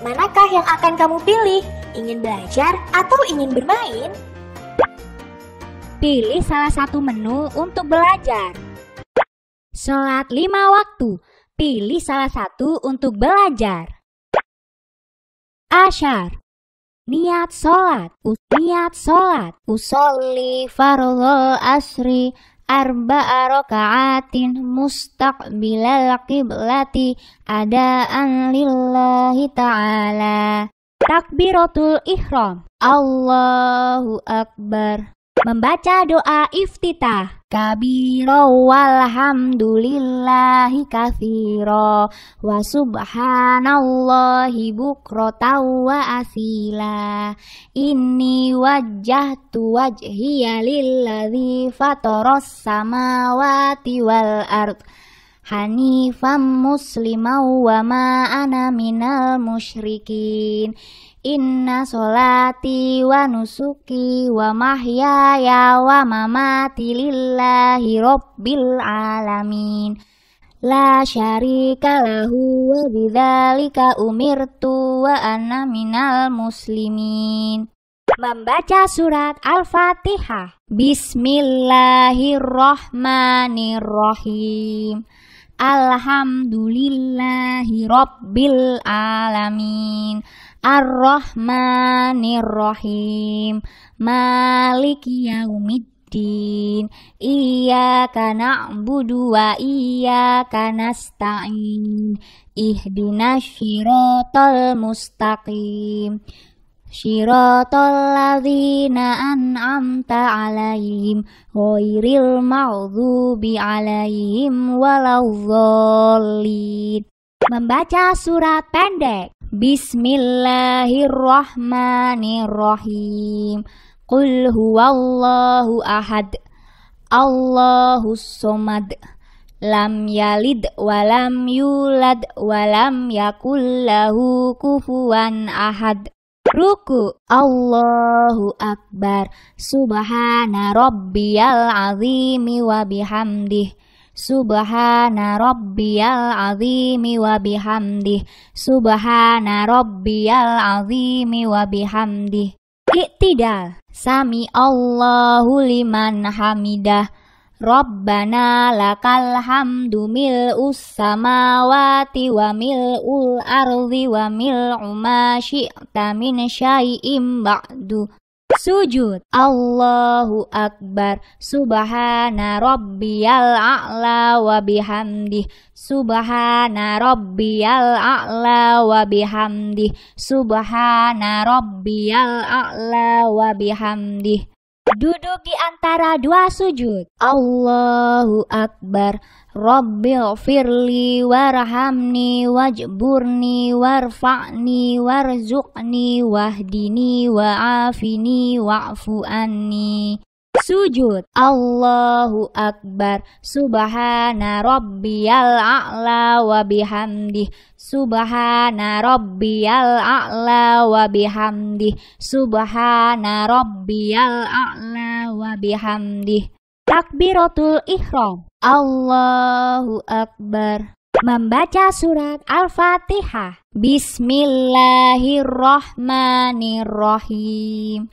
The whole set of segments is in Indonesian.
Manakah yang akan kamu pilih? Ingin belajar atau ingin bermain? Pilih salah satu menu untuk belajar. Sholat lima waktu Pilih salah satu untuk belajar. Ashar, Niat sholat, niat sholat. Usolli farol asri arba'a raka'atin mustaqbilal qiblati adaan lillahi ta'ala. Takbiratul ihram. Allahu Akbar. Membaca doa iftitah Kabiro walhamdulillahi kathiro Wa subhanallahi bukrota wa asila wajah tu wajhiya lilladhi fatoros samawati wal ardh hanifam muslimau wa ma ana minal musyrikin Inna solati wa nusuki wa mahyaya wa mamati lillahi rabbil alamin La syarika lahu wa bidzalika umirtu wa ana minal muslimin Membaca surat Al-Fatihah Bismillahirrahmanirrahim Alhamdulillahi Rabbil Alamin ar rahmanirrahim Malik Yaumiddin Iyaka na'budu wa iyaka nasta'in Ihdinas syiratal mustaqim Shiratal ladzina an'amta alaihim ghairil maghdubi alaihim waladzallin Membaca surat pendek Bismillahirrahmanirrahim Qul huwallahu ahad Allahus somad Lam yalid walam yulad walam yakullahu kufuwan ahad ruku Allahu Akbar Subhana Rabbiyal Azimi wa bihamdih Subhana Rabbiyal Azimi wa bihamdih Subhana Rabbiyal Azimi wa bihamdih Iktidal Sami Allahu liman hamidah Rabbana lakal hamdu mil samawati wa ul ardi wa mil ma min syai'im ba'du sujud Allahu Akbar Subhana Rabbiyal A'la wa bihamdih Subhana Rabbiyal A'la wa bihamdih Subhana Rabbiyal A'la wa bihamdih Duduk di antara dua sujud. Allahu Akbar. Rabbil firli warhamni wajburni warfa'ni warzuqni wahdini wa'afini wa'fu anni sujud Allahu Akbar Subhana Rabbiyal A'la wa bihamdih Subhana Rabbiyal A'la wa bihamdih Subhana Rabbiyal A'la wa bihamdih Takbiratul Ihram Allahu Akbar Membaca surat Al-Fatihah Bismillahirrahmanirrahim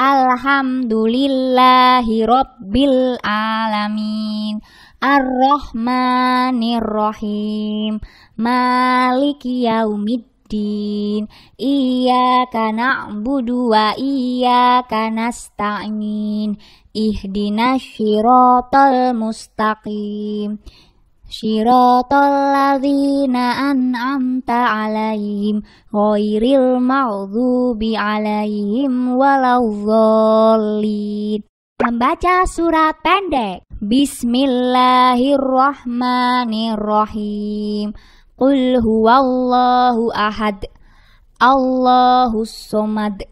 Alhamdulillahi Rabbil Alamin ar rahmanirrahim Maliki Yaumiddin Iyaka na'budu wa iyaka nasta'in Ihdinas syiratal mustaqim Shiratal ladhina an'amta alaihim Ghoiril ma'zubi alaihim zolid Membaca surat pendek Bismillahirrahmanirrahim Qul huwallahu ahad Allahu somad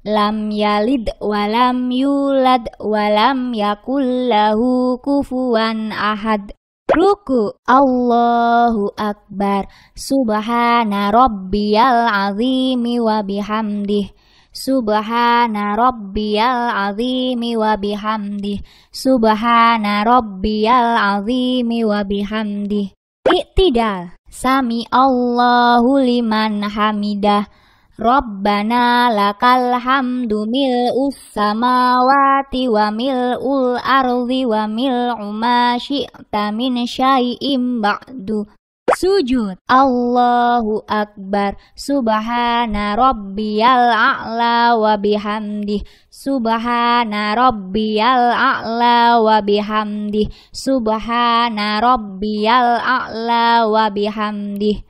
Lam yalid walam yulad walam yakullahu kufuan ahad Ruku Allahu Akbar Subhana Rabbiyal Azimi wa bihamdih Subhana Rabbiyal Azimi wa bihamdih Subhana Rabbiyal Azimi wa bihamdih Iktidal Sami Allahu liman hamidah Rabbana lakal hamdu mil samawati wa ul ardi wa mil umasyi'ta min syai'im ba'du sujud Allahu Akbar Subhana Rabbiyal A'la wa bihamdih Subhana Rabbiyal A'la wa bihamdih Subhana Rabbiyal A'la wa bihamdih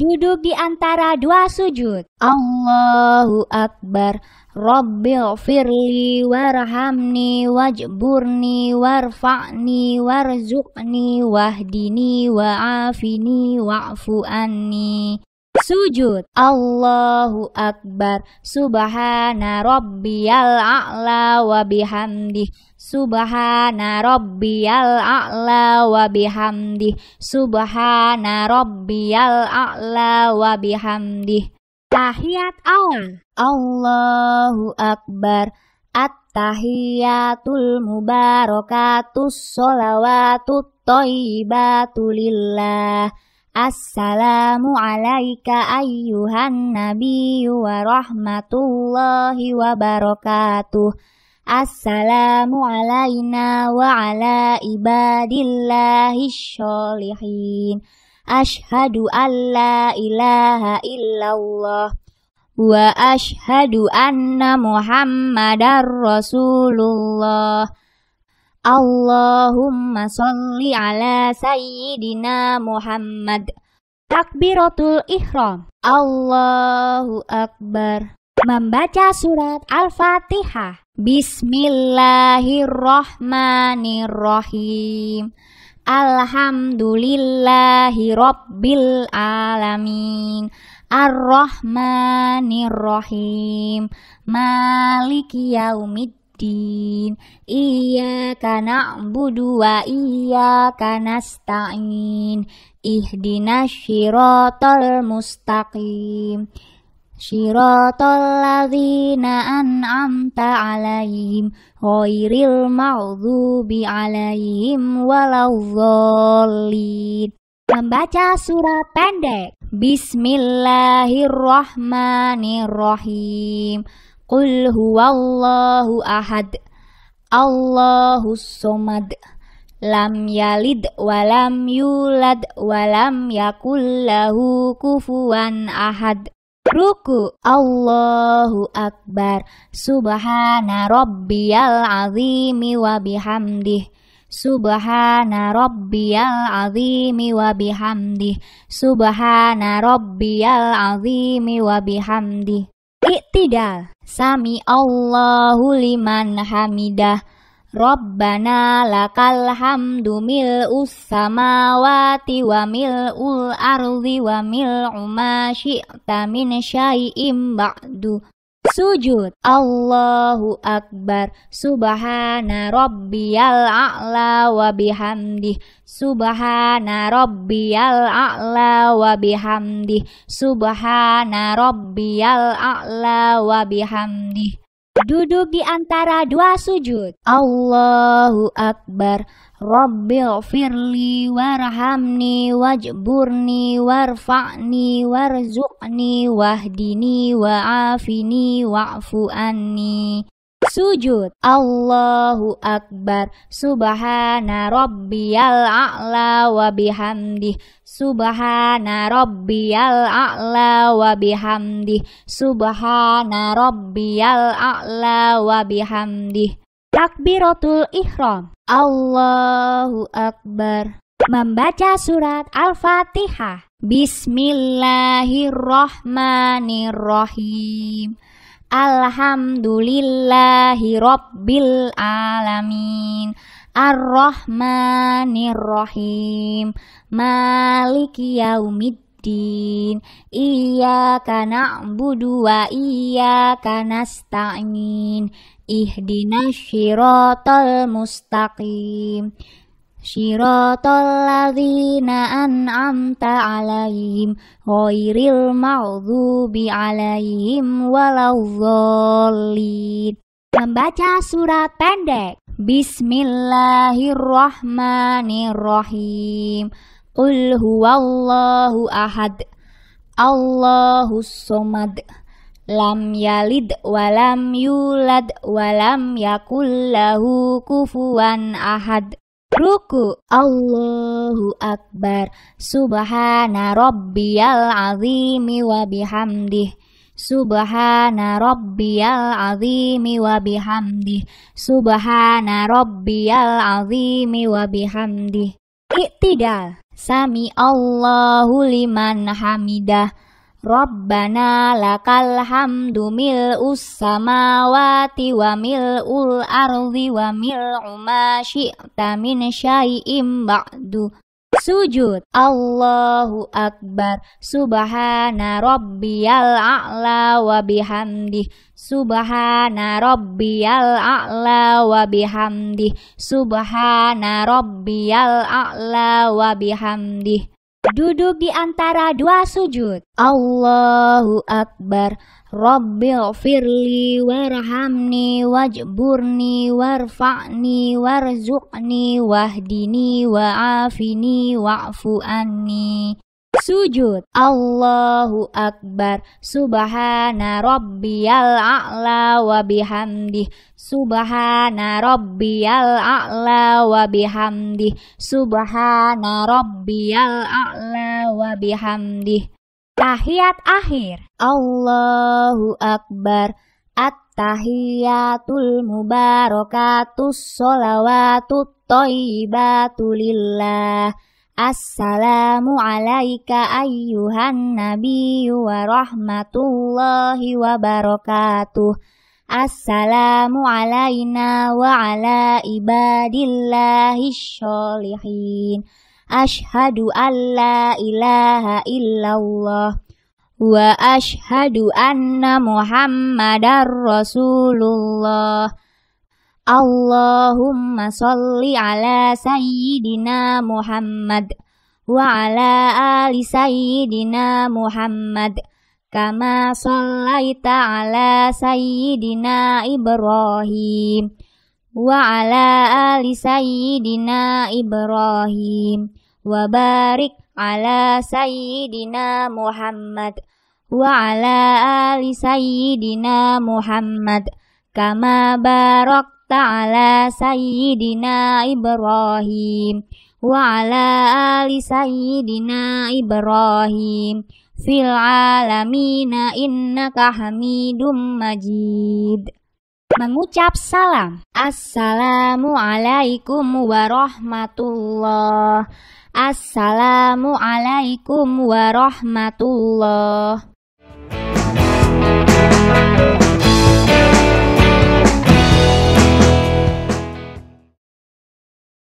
duduk di antara dua sujud. Allahu Akbar. Rabbil firli warhamni wajburni warfa'ni warzuqni wahdini wa'afini wa'fu anni. Sujud Allahu Akbar Subhana Rabbiyal A'la wa bihamdih Subhana rabbiyal a'la wa bihamdi Subhana rabbiyal a'la wa bihamdi Tahiyat awal Allahu akbar At-tahiyatul mubarakatus salawatut thayyibatu lillah Assalamu alaika ayyuhan nabiyyu wa rahmatullahi wa barakatuh Assalamu alaina wa ala ibadillahi sholihin Ashhadu an la ilaha illallah Wa ashhadu anna muhammadar rasulullah Allahumma salli ala sayyidina Muhammad Takbiratul ihram Allahu Akbar Membaca surat Al-Fatihah Bismillahirrohmanirrohim Alhamdulillahi Rabbil Alamin ar rahmanirrahim Maliki Yaumiddin Iyaka na'budu wa iyaka nasta'in Ihdina syiratal mustaqim Shiratal ladzina an'amta 'alaihim ghairil maghdubi 'alaihim waladdallin. Membaca surat pendek. Bismillahirrahmanirrahim. Qul huwallahu ahad. Allahus somad. Lam yalid walam yulad walam yakullahu kufuwan ahad. Ruku Allahu Akbar Subhana Rabbiyal Azimi wa bihamdih Subhana Rabbiyal Azimi wa bihamdih Subhana Rabbiyal Azimi wa bihamdih Iktidal Sami Allahu liman hamidah Rabbana lakal hamdu mil ussamawati wa ul ardi wa mil ma min syai'im ba'du Sujud Allahu Akbar Subhana Rabbiyal A'la wa bihamdih Subhana Rabbiyal A'la wa bihamdih Subhana Rabbiyal A'la wa bihamdih Duduk di antara dua sujud. Allahu Akbar. Rabbil firli warhamni wajburni warfa'ni warzuqni wahdini wa'afini wa'fu anni. Sujud Allahu Akbar Subhana Rabbiyal A'la wa bihamdih Subhana rabbiyal a'la wa bihamdi Subhana rabbiyal a'la wa bihamdi Takbiratul ihram Allahu akbar Membaca surat Al-Fatihah Bismillahirrahmanirrahim Alhamdulillahi Rabbil Alamin Ar-Rahmanir-Rahim Maliki Yaumiddin Iyaka na'budu wa iyaka nasta'in Ihdina syiratal mustaqim Syiratal ladhina an'amta alaihim Ghoiril maghdubi alaihim walau Membaca surat pendek Bismillahirrahmanirrahim. Qul huwallahu ahad. Allahus somad. Lam yalid walam yulad walam yakul lahu kufuwan ahad. Ruku Allahu Akbar Subhana Rabbiyal Azimi Wabihamdih Subhana rabbiyal azimi wa bihamdi Subhana rabbiyal azimi wa bihamdi Iktidal Sami Allahu liman hamidah Rabbana lakal hamdu mil'us samawati wa mil'ul ardi wa min syai'im ba'du sujud Allahu Akbar Subhana Rabbiyal A'la wa bihamdih Subhana Rabbiyal A'la wa bihamdih Subhana Rabbiyal A'la wa bihamdih Duduk di antara dua sujud. Allahu Akbar. Rabbil firli warhamni wajburni warfa'ni warzuqni wahdini wa'afini wa'fu anni sujud Allahu Akbar Subhana Rabbiyal A'la wa bihamdih Subhana Rabbiyal A'la wa bihamdih Subhana Rabbiyal A'la wa bihamdih Tahiyat akhir Allahu Akbar At-tahiyatul mubarakatus salawatut toibatu lillah Assalamu alaika ayyuhan nabiyyu wa rahmatullahi wa barakatuh. Assalamu alaina wa ala ibadillahi sholihin. Ashhadu an la ilaha illallah wa ashhadu anna muhammadar rasulullah. Allahumma salli ala sayyidina Muhammad wa ala ali sayyidina Muhammad kama sallaita ala sayyidina Ibrahim wa ala ali sayyidina Ibrahim wa barik ala sayyidina Muhammad wa ala ali sayyidina Muhammad kama barok ta'ala sayyidina Ibrahim wa ala ali sayyidina Ibrahim fil alamina innaka hamidum majid mengucap salam Assalamualaikum warahmatullah Assalamualaikum warahmatullah